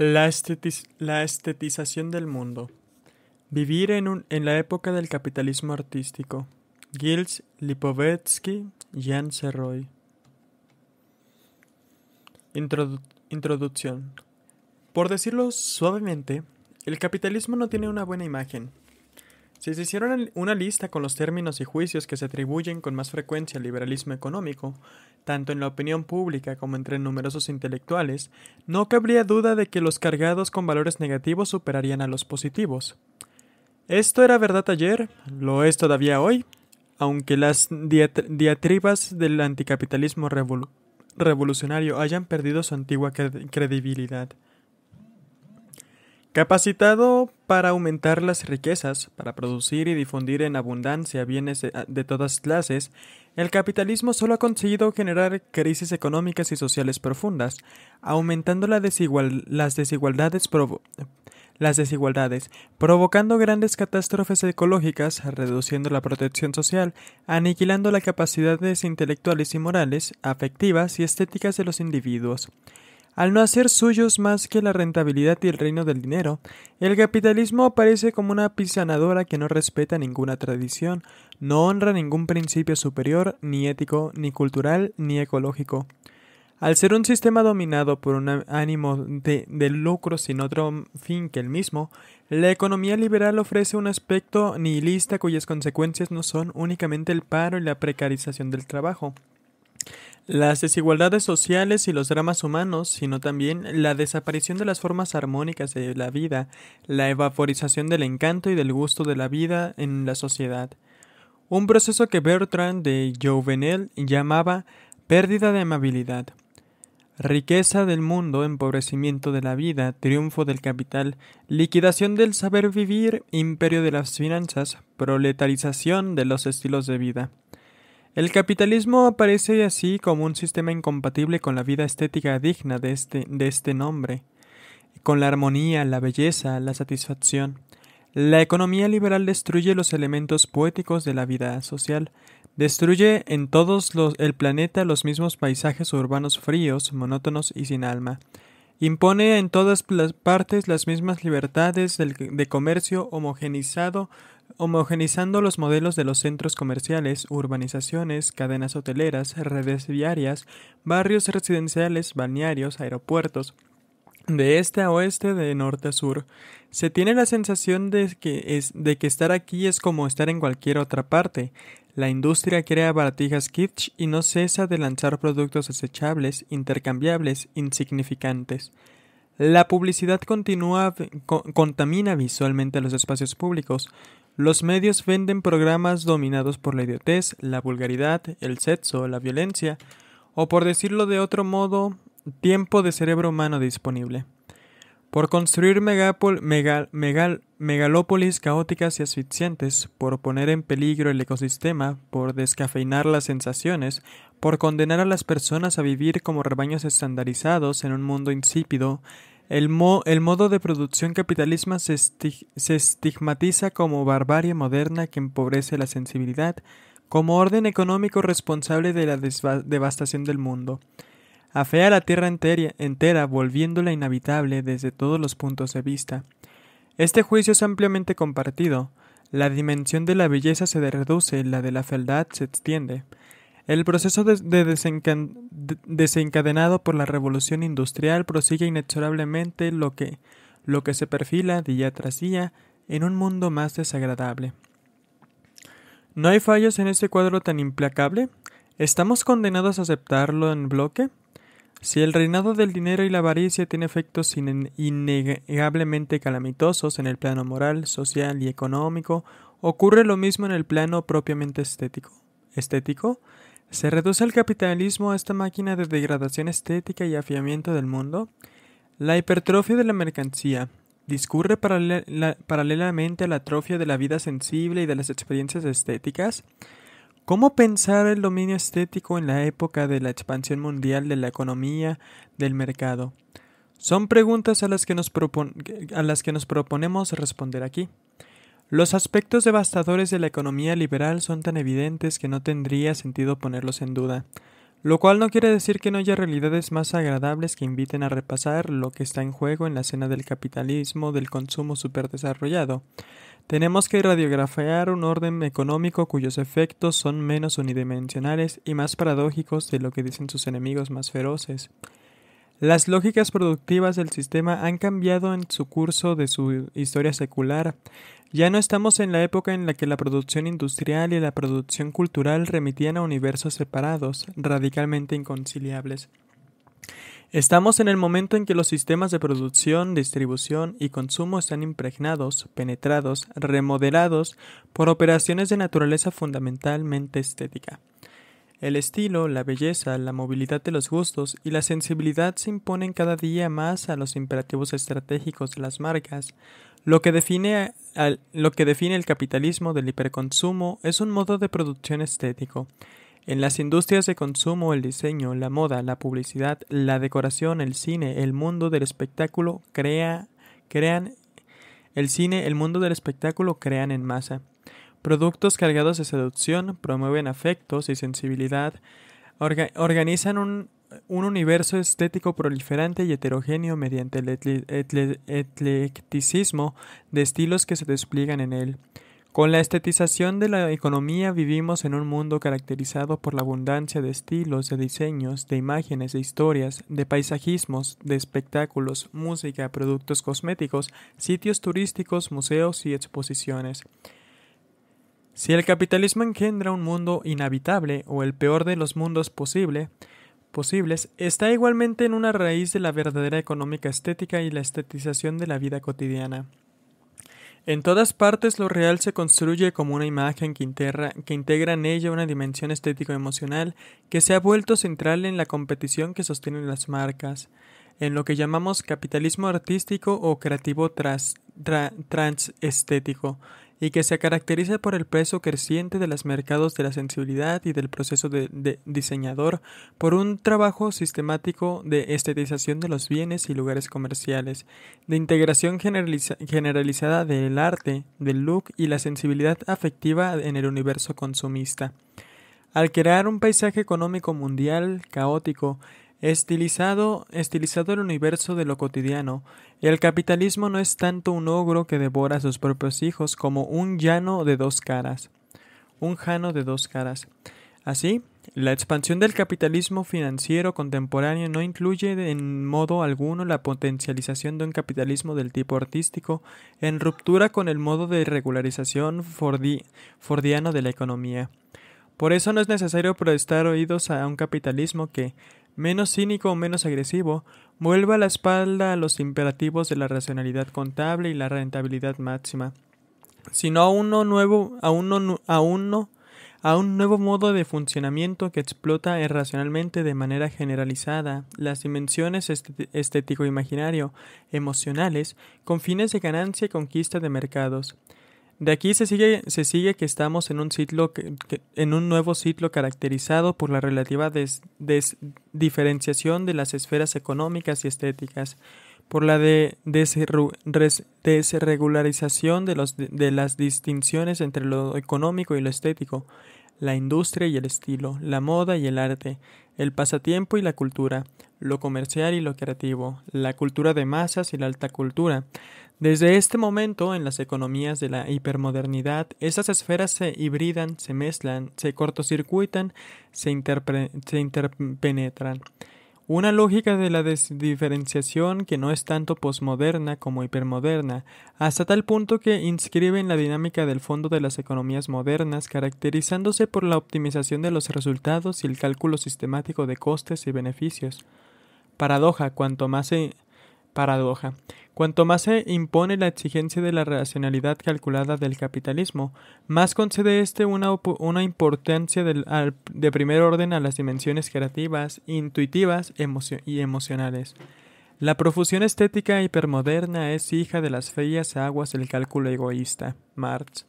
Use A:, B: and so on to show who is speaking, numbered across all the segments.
A: La, estetización del mundo. Vivir en, un, en, la época del capitalismo artístico. Gils Lipovetsky, Jan Serroy. introducción. Por decirlo suavemente, el capitalismo no tiene una buena imagen. Si se hiciera una lista con los términos y juicios que se atribuyen con más frecuencia al liberalismo económico, tanto en la opinión pública como entre numerosos intelectuales, no cabría duda de que los cargados con valores negativos superarían a los positivos. Esto era verdad ayer, lo es todavía hoy, aunque las diatribas del anticapitalismo revolucionario hayan perdido su antigua credibilidad. Capacitado para aumentar las riquezas, para producir y difundir en abundancia bienes ah, de, todas clases, el capitalismo solo ha conseguido generar crisis económicas y sociales profundas, aumentando las desigualdades, provocando grandes catástrofes ecológicas, reduciendo la protección social, aniquilando las capacidades intelectuales y morales, afectivas y estéticas de los individuos. Al no hacer suyos más que la rentabilidad y el reino del dinero, el capitalismo aparece como una pisanadora que no respeta ninguna tradición, no honra ningún principio superior, ni ético, ni cultural, ni ecológico. Al ser un sistema dominado por un ánimo de, lucro sin otro fin que el mismo, la economía liberal ofrece un aspecto nihilista cuyas consecuencias no son únicamente el paro y la precarización del trabajo. Las desigualdades sociales y los dramas humanos, sino también la desaparición de las formas armónicas de la vida, la evaporización del encanto y del gusto de la vida en la sociedad. Un proceso que Bertrand de Jouvenel llamaba pérdida de amabilidad. Riqueza del mundo, empobrecimiento de la vida, triunfo del capital, liquidación del saber vivir, imperio de las finanzas, proletarización de los estilos de vida. El capitalismo aparece así como un sistema incompatible con la vida estética digna de este, de este nombre, con la armonía, la belleza, la satisfacción. La economía liberal destruye los elementos poéticos de la vida social, destruye en todos los, el planeta los mismos paisajes urbanos fríos, monótonos y sin alma. Impone en todas las partes las mismas libertades de comercio homogenizado homogenizando los modelos de los centros comerciales, urbanizaciones, cadenas hoteleras, redes viarias, barrios residenciales, balnearios, aeropuertos, de este a oeste, de norte a sur. Se tiene la sensación de que, de que estar aquí es como estar en cualquier otra parte. La industria crea baratijas kitsch y no cesa de lanzar productos desechables, intercambiables, insignificantes. La publicidad continúa, contamina visualmente los espacios públicos, los medios venden programas dominados por la idiotez, la vulgaridad, el sexo, la violencia, o por decirlo de otro modo, tiempo de cerebro humano disponible. Por construir megal, megalópolis caóticas y asfixiantes, por poner en peligro el ecosistema, por descafeinar las sensaciones, por condenar a las personas a vivir como rebaños estandarizados en un mundo insípido, el, modo de producción capitalista se, estigmatiza como barbarie moderna que empobrece la sensibilidad, como orden económico responsable de la devastación del mundo. Afea la tierra entera, entera, volviéndola inhabitable desde todos los puntos de vista. Este juicio es ampliamente compartido. La dimensión de la belleza se reduce, la de la fealdad se extiende. El proceso de, desencadenado por la revolución industrial prosigue inexorablemente lo que, lo que se perfila día tras día en un mundo más desagradable. ¿No hay fallos en este cuadro tan implacable? ¿Estamos condenados a aceptarlo en bloque? Si el reinado del dinero y la avaricia tiene efectos innegablemente calamitosos en el plano moral, social y económico, ocurre lo mismo en el plano propiamente estético. ¿Estético? ¿Se reduce el capitalismo a esta máquina de degradación estética y afiamiento del mundo? La hipertrofia de la mercancía discurre paralelamente a la atrofia de la vida sensible y de las experiencias estéticas. ¿Cómo pensar el dominio estético en la época de la expansión mundial de la economía, del mercado? Son preguntas a las que nos proponemos responder aquí. Los aspectos devastadores de la economía liberal son tan evidentes que no tendría sentido ponerlos en duda, lo cual no quiere decir que no haya realidades más agradables que inviten a repasar lo que está en juego en la escena del capitalismo del consumo superdesarrollado. Tenemos que radiografiar un orden económico cuyos efectos son menos unidimensionales y más paradójicos de lo que dicen sus enemigos más feroces. Las lógicas productivas del sistema han cambiado en su curso de su historia secular. Ya no estamos en la época en la que la producción industrial y la producción cultural remitían a universos separados, radicalmente inconciliables. Estamos en el momento en que los sistemas de producción, distribución y consumo están impregnados, penetrados, remodelados por operaciones de naturaleza fundamentalmente estética. El estilo, la belleza, la movilidad de los gustos y la sensibilidad se imponen cada día más a los imperativos estratégicos de las marcas. Lo que define, lo que define el capitalismo del hiperconsumo es un modo de producción estético. En las industrias de consumo, el diseño, la moda, la publicidad, la decoración, el cine, el mundo del espectáculo crea, crean el cine, el mundo del espectáculo crean en masa. Productos cargados de seducción promueven afectos y sensibilidad, organizan un, un, universo estético proliferante y heterogéneo mediante el eclecticismo de estilos que se despliegan en él. Con la estetización de la economía vivimos en un mundo caracterizado por la abundancia de estilos, de diseños, de imágenes, de historias, de paisajismos, de espectáculos, música, productos cosméticos, sitios turísticos, museos y exposiciones. Si el capitalismo engendra un mundo inhabitable o el peor de los mundos posible, posibles, está igualmente en una raíz de la verdadera económica estética y la estetización de la vida cotidiana. En todas partes lo real se construye como una imagen que, que integra en ella una dimensión estético-emocional que se ha vuelto central en la competición que sostienen las marcas, en lo que llamamos capitalismo artístico o creativo trans, estético. transestético, y que se caracteriza por el peso creciente de los mercados de la sensibilidad y del proceso de, diseñador por un trabajo sistemático de estetización de los bienes y lugares comerciales, de integración generalizada del arte, del look y la sensibilidad afectiva en el universo consumista. Al crear un paisaje económico mundial caótico, Estilizado, estilizado el universo de lo cotidiano, el capitalismo no es tanto un ogro que devora a sus propios hijos como un llano de dos caras. Un jano de dos caras. Así, la expansión del capitalismo financiero contemporáneo no incluye en modo alguno la potencialización de un capitalismo del tipo artístico, en ruptura con el modo de regularización fordiano de la economía. Por eso no es necesario prestar oídos a un capitalismo que, menos cínico o menos agresivo, vuelva la espalda a los imperativos de la racionalidad contable y la rentabilidad máxima, sino a uno nuevo, a uno, a uno, a un nuevo modo de funcionamiento que explota irracionalmente de manera generalizada las dimensiones este-, estético-imaginario, emocionales, con fines de ganancia y conquista de mercados. De aquí se sigue, que estamos en un, ciclo en un nuevo ciclo caracterizado por la relativa des, diferenciación de las esferas económicas y estéticas, por la de desregularización de las distinciones entre lo económico y lo estético, la industria y el estilo, la moda y el arte, el pasatiempo y la cultura, lo comercial y lo creativo, la cultura de masas y la alta cultura. Desde este momento, en las economías de la hipermodernidad, esas esferas se hibridan, se mezclan, se cortocircuitan, se, interpenetran. Una lógica de la desdiferenciación que no es tanto posmoderna como hipermoderna, hasta tal punto que inscribe en la dinámica del fondo de las economías modernas, caracterizándose por la optimización de los resultados y el cálculo sistemático de costes y beneficios. Paradoja, cuanto más se Paradoja. Cuanto más se impone la exigencia de la racionalidad calculada del capitalismo, más concede éste una, importancia de primer orden a las dimensiones creativas, intuitivas y emocionales. La profusión estética hipermoderna es hija de las feas aguas del cálculo egoísta. Marx.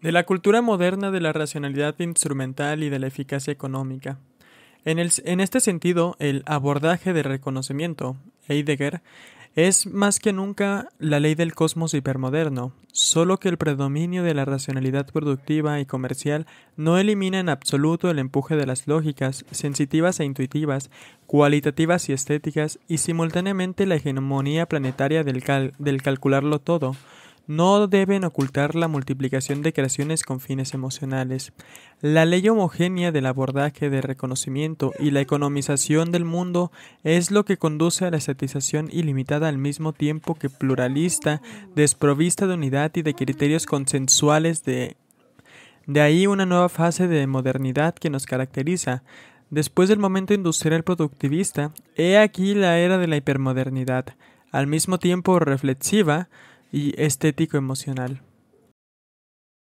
A: De la cultura moderna de la racionalidad instrumental y de la eficacia económica. En, en, este sentido, el abordaje de reconocimiento, Heidegger es más que nunca la ley del cosmos hipermoderno, solo que el predominio de la racionalidad productiva y comercial no elimina en absoluto el empuje de las lógicas, sensitivas e intuitivas, cualitativas y estéticas, y simultáneamente la hegemonía planetaria del, del calcularlo todo, no deben ocultar la multiplicación de creaciones con fines emocionales. La ley homogénea del abordaje de reconocimiento y la economización del mundo es lo que conduce a la estatización ilimitada al mismo tiempo que pluralista, desprovista de unidad y de criterios consensuales de... De ahí una nueva fase de modernidad que nos caracteriza, Después del momento industrial productivista, he aquí la era de la hipermodernidad, al mismo tiempo reflexiva, y estético-emocional.